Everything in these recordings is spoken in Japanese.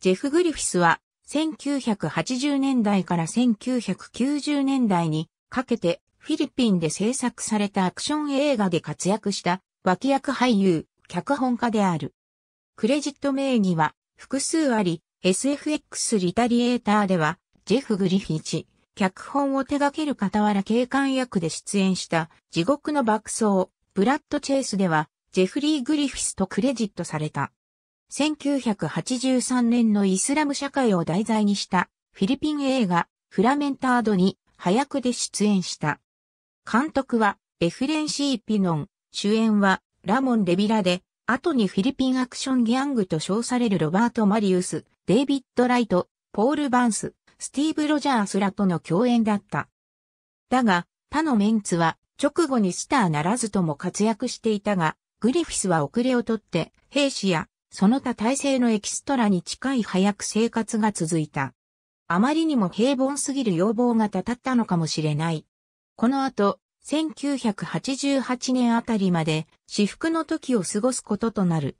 ジェフ・グリフィスは1980年代から1990年代にかけてフィリピンで制作されたアクション映画で活躍した脇役俳優、脚本家である。クレジット名義は複数あり、SFX リタリエーターでは、ジェフ・グリフィチ、脚本を手掛ける傍ら警官役で出演した地獄の爆走、ブラッド・チェイスでは、ジェフリー・グリフィスとクレジットされた。1983年のイスラム社会を題材にしたフィリピン映画フラメンタードに早くで出演した。監督はエフレンシー・ピノン、主演はラモン・レビラで、後にフィリピンアクションギャングと称されるロバート・マリウス、デイビッド・ライト、ポール・バンス、スティーブ・ロジャースらとの共演だった。だが、他のメンツは直後にスターならずとも活躍していたが、グリフィスは遅れをとって、兵士やその他体制のエキストラに近い早く生活が続いた。あまりにも平凡すぎる要望がたたったのかもしれない。この後、1988年あたりまで、私服の時を過ごすこととなる。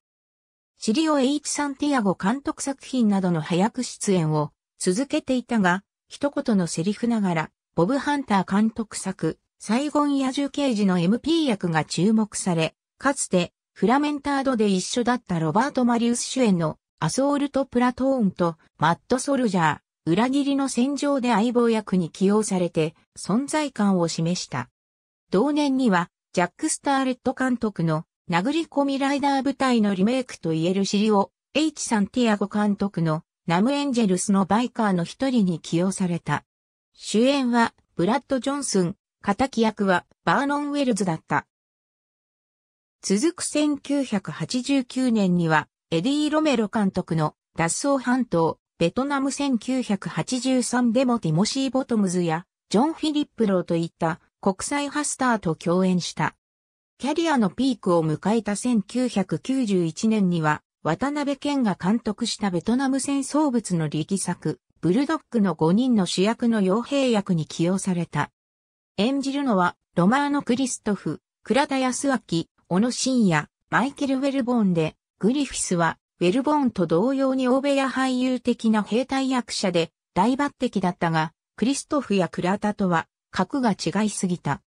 シリオ・エイチ・サンティアゴ監督作品などの早く出演を続けていたが、一言のセリフながら、ボブ・ハンター監督作、サイゴン野獣刑事の MP 役が注目され、かつてフラメンタードで一緒だったロバート・マリウス主演のアソールト・プラトーンとマッド・ソルジャー、裏切りの戦場で相棒役に起用されて存在感を示した。同年にはジャック・スターレット監督の殴り込みライダー部隊のリメイクといえる尻を H サンティアゴ監督のナムエンジェルスのバイカーの一人に起用された。主演はブラッド・ジョンスン、仇役はバーノン・ウェルズだった。続く1989年には、エディ・ロメロ監督の脱走半島、ベトナム1983でもティモシー・ボトムズや、ジョン・フィリップ・ローといった国際ハスターと共演した。キャリアのピークを迎えた1991年には、渡辺健が監督したベトナム戦争物の力作、ブルドックの5人の主役の傭兵役に起用された。演じるのは、ロマーノ・クリストフ、倉田康明、小野真也、マイケル・ウェルボーンで、グリフィスは、ウェルボーンと同様に欧米や俳優的な兵隊役者で、大抜擢だったが、クリストフやクラタとは、格が違いすぎた。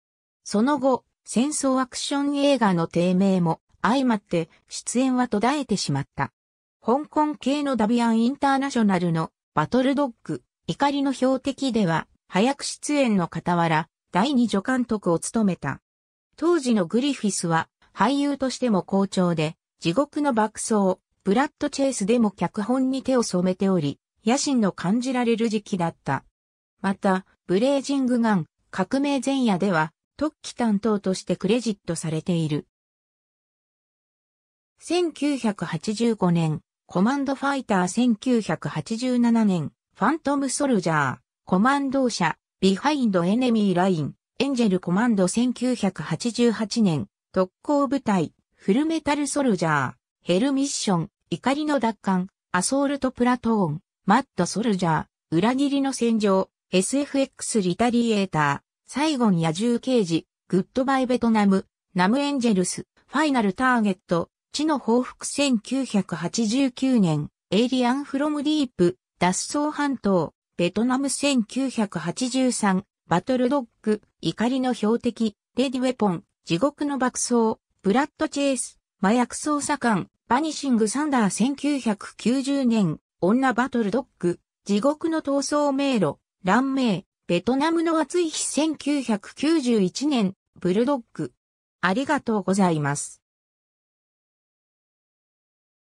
その後、戦争アクション映画の低迷も、相まって出演は途絶えてしまった。香港系のダビアンインターナショナルのバトルドッグ、怒りの標的では、早く出演の傍ら、第二助監督を務めた。当時のグリフィスは、俳優としても好調で、地獄の爆走、ブラッドチェイスでも脚本に手を染めており、野心の感じられる時期だった。また、ブレージングガン、革命前夜では、特記担当としてクレジットされている。1985年、コマンドファイター1987年、ファントムソルジャー、コマンド社、ビハインドエネミーライン、エンジェルコマンド1988年、特攻部隊、フルメタルソルジャー、ヘルミッション、怒りの奪還、アソールトプラトーン、マッドソルジャー、裏切りの戦場、SFX リタリエーター、サイゴン野獣刑事、グッドバイベトナム、ナムエンジェルス、ファイナルターゲット、地の報復1989年、エイリアンフロムディープ、脱走半島、ベトナム1983、バトルドッグ、怒りの標的、レディウェポン、地獄の爆走、ブラッドチェイス、麻薬捜査官、バニシングサンダー1990年、女バトルドッグ、地獄の闘争迷路、乱名、ベトナムの暑い日1991年、ブルドッグ。ありがとうございます。